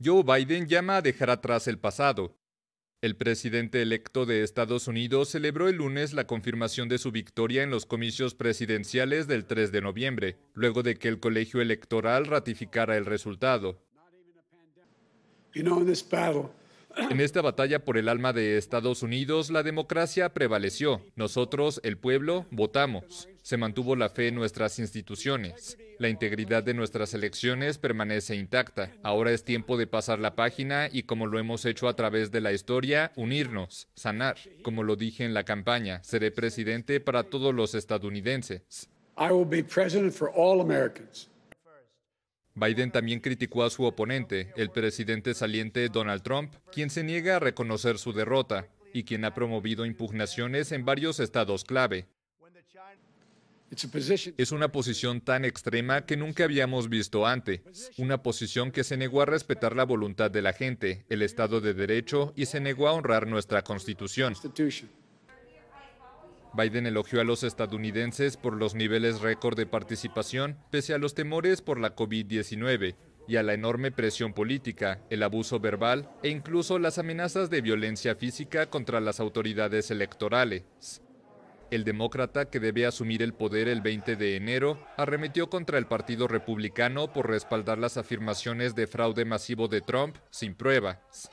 Joe Biden llama a dejar atrás el pasado. El presidente electo de Estados Unidos celebró el lunes la confirmación de su victoria en los comicios presidenciales del 3 de noviembre, luego de que el colegio electoral ratificara el resultado. En esta batalla por el alma de Estados Unidos, la democracia prevaleció. Nosotros, el pueblo, votamos se mantuvo la fe en nuestras instituciones. La integridad de nuestras elecciones permanece intacta. Ahora es tiempo de pasar la página y como lo hemos hecho a través de la historia, unirnos, sanar. Como lo dije en la campaña, seré presidente para todos los estadounidenses. Biden también criticó a su oponente, el presidente saliente Donald Trump, quien se niega a reconocer su derrota y quien ha promovido impugnaciones en varios estados clave. Es una posición tan extrema que nunca habíamos visto antes, una posición que se negó a respetar la voluntad de la gente, el Estado de Derecho y se negó a honrar nuestra Constitución. Biden elogió a los estadounidenses por los niveles récord de participación, pese a los temores por la COVID-19 y a la enorme presión política, el abuso verbal e incluso las amenazas de violencia física contra las autoridades electorales. El demócrata, que debe asumir el poder el 20 de enero, arremetió contra el Partido Republicano por respaldar las afirmaciones de fraude masivo de Trump sin pruebas.